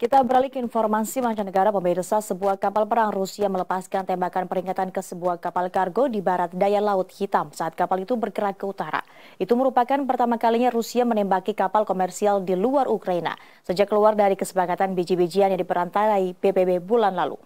Kita beralih ke informasi mancanegara pemirsa sebuah kapal perang Rusia melepaskan tembakan peringatan ke sebuah kapal kargo di barat daya Laut Hitam saat kapal itu bergerak ke utara. Itu merupakan pertama kalinya Rusia menembaki kapal komersial di luar Ukraina sejak keluar dari kesepakatan biji-bijian yang diperantarai PBB bulan lalu.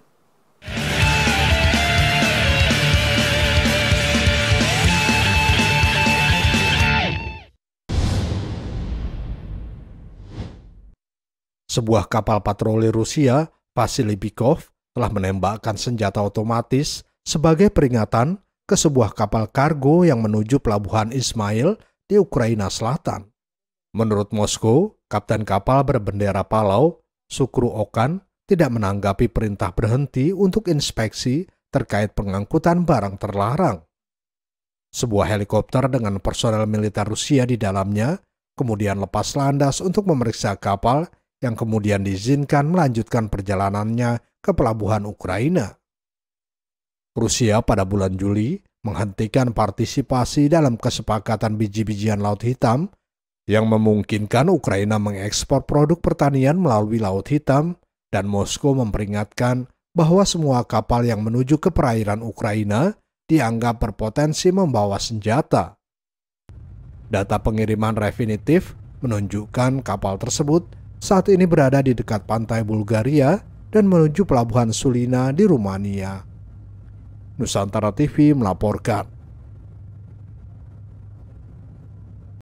Sebuah kapal patroli Rusia, Vasilibikov, telah menembakkan senjata otomatis sebagai peringatan ke sebuah kapal kargo yang menuju pelabuhan Ismail di Ukraina Selatan. Menurut Moskow, kapten kapal berbendera Palau, Sukru Okan, tidak menanggapi perintah berhenti untuk inspeksi terkait pengangkutan barang terlarang. Sebuah helikopter dengan personel militer Rusia di dalamnya kemudian lepas landas untuk memeriksa kapal yang kemudian diizinkan melanjutkan perjalanannya ke pelabuhan Ukraina. Rusia pada bulan Juli menghentikan partisipasi dalam kesepakatan biji-bijian laut hitam yang memungkinkan Ukraina mengekspor produk pertanian melalui Laut Hitam, dan Moskow memperingatkan bahwa semua kapal yang menuju ke perairan Ukraina dianggap berpotensi membawa senjata. Data pengiriman definitif menunjukkan kapal tersebut saat ini berada di dekat pantai Bulgaria dan menuju pelabuhan Sulina di Rumania. Nusantara TV melaporkan.